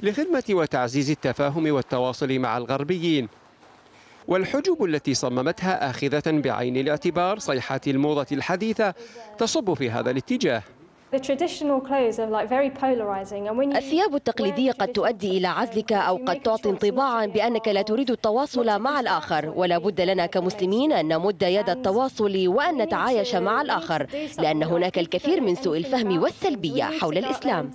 لخدمة وتعزيز التفاهم والتواصل مع الغربيين والحجب التي صممتها آخذة بعين الاعتبار صيحات الموضة الحديثة تصب في هذا الاتجاه الثياب التقليدية قد تؤدي إلى عزلك أو قد تعطي انطباعا بأنك لا تريد التواصل مع الآخر ولا بد لنا كمسلمين أن نمد يد التواصل وأن نتعايش مع الآخر لأن هناك الكثير من سوء الفهم والسلبية حول الإسلام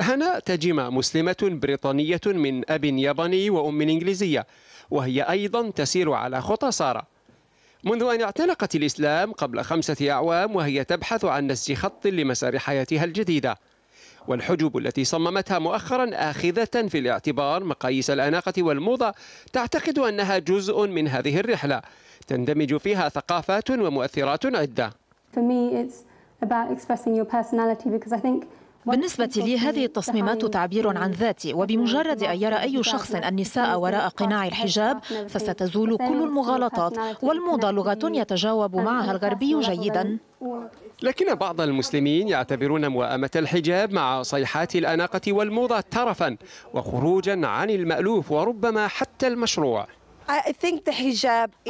هنا تجمع مسلمة بريطانية من أب ياباني وأم إنجليزية وهي أيضا تسير على خطى سارة منذ أن اعتنقت الإسلام قبل خمسة أعوام وهي تبحث عن نسج خط لمسار حياتها الجديدة والحجب التي صممتها مؤخرا آخذة في الاعتبار مقاييس الأناقة والموضة تعتقد أنها جزء من هذه الرحلة تندمج فيها ثقافات ومؤثرات عدة For me it's about expressing your personality because I think بالنسبة لي هذه التصميمات تعبير عن ذاتي وبمجرد أن يرى أي شخص النساء وراء قناع الحجاب فستزول كل المغالطات والموضة لغة يتجاوب معها الغربي جيدا لكن بعض المسلمين يعتبرون موائمة الحجاب مع صيحات الأناقة والموضة ترفا وخروجا عن المألوف وربما حتى المشروع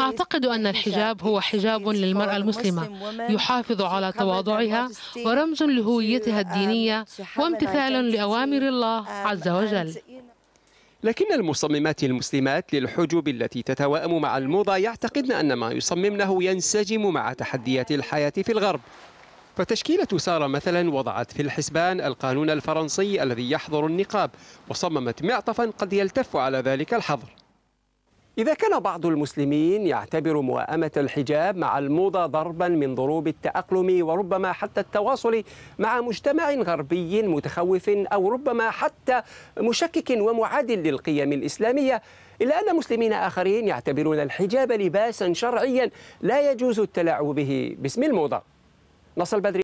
أعتقد أن الحجاب هو حجاب للمرأة المسلمة يحافظ على تواضعها ورمز لهويتها um, الدينية وامتثال لأوامر الله um, عز وجل لكن المصممات المسلمات للحجوب التي تتوائم مع الموضة يعتقدن أن ما يصممنه ينسجم مع تحديات الحياة في الغرب فتشكيلة سارة مثلا وضعت في الحسبان القانون الفرنسي الذي يحظر النقاب وصممت معطفا قد يلتف على ذلك الحظر إذا كان بعض المسلمين يعتبر موائمة الحجاب مع الموضة ضربا من ضروب التأقلم وربما حتى التواصل مع مجتمع غربي متخوف أو ربما حتى مشكك ومعاد للقيم الإسلامية إلا أن مسلمين آخرين يعتبرون الحجاب لباسا شرعيا لا يجوز التلاعب به باسم الموضة نصل بدري